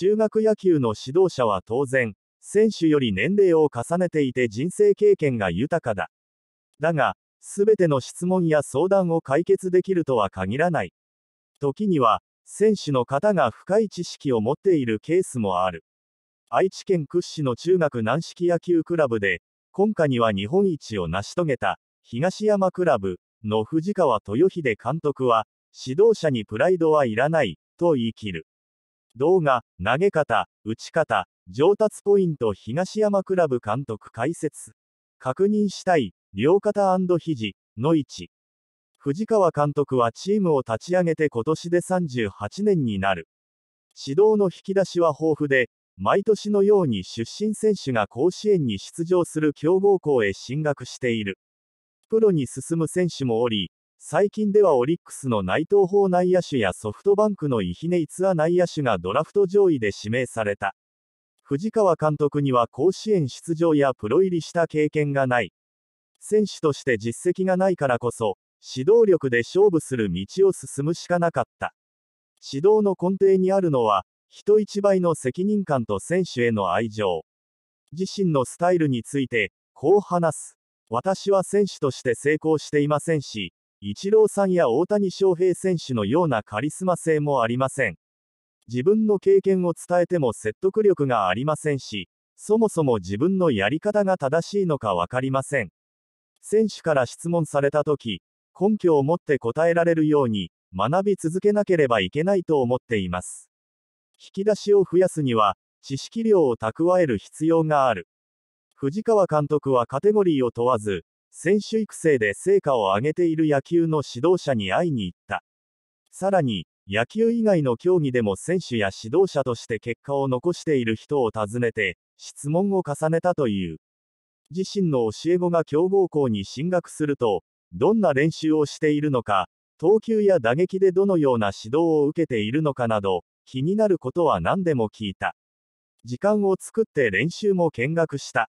中学野球の指導者は当然、選手より年齢を重ねていて人生経験が豊かだ。だが、すべての質問や相談を解決できるとは限らない。時には、選手の方が深い知識を持っているケースもある。愛知県屈指の中学軟式野球クラブで、今夏には日本一を成し遂げた、東山クラブの藤川豊秀監督は、指導者にプライドはいらない、と言い切る。動画、投げ方、打ち方、上達ポイント東山クラブ監督解説。確認したい、両肩肘、の位置。藤川監督はチームを立ち上げて今年で38年になる。指導の引き出しは豊富で、毎年のように出身選手が甲子園に出場する強豪校へ進学している。プロに進む選手もおり、最近ではオリックスの内藤法内野手やソフトバンクのイヒネイツア内野手がドラフト上位で指名された。藤川監督には甲子園出場やプロ入りした経験がない。選手として実績がないからこそ、指導力で勝負する道を進むしかなかった。指導の根底にあるのは、人一倍の責任感と選手への愛情。自身のスタイルについて、こう話す。私は選手として成功していませんし、イチローさんや大谷翔平選手のようなカリスマ性もありません。自分の経験を伝えても説得力がありませんし、そもそも自分のやり方が正しいのか分かりません。選手から質問されたとき、根拠を持って答えられるように、学び続けなければいけないと思っています。引き出しを増やすには、知識量を蓄える必要がある。藤川監督はカテゴリーを問わず、選手育成で成果を上げている野球の指導者に会いに行った。さらに、野球以外の競技でも選手や指導者として結果を残している人を訪ねて、質問を重ねたという。自身の教え子が強豪校に進学すると、どんな練習をしているのか、投球や打撃でどのような指導を受けているのかなど、気になることは何でも聞いた。時間を作って練習も見学した。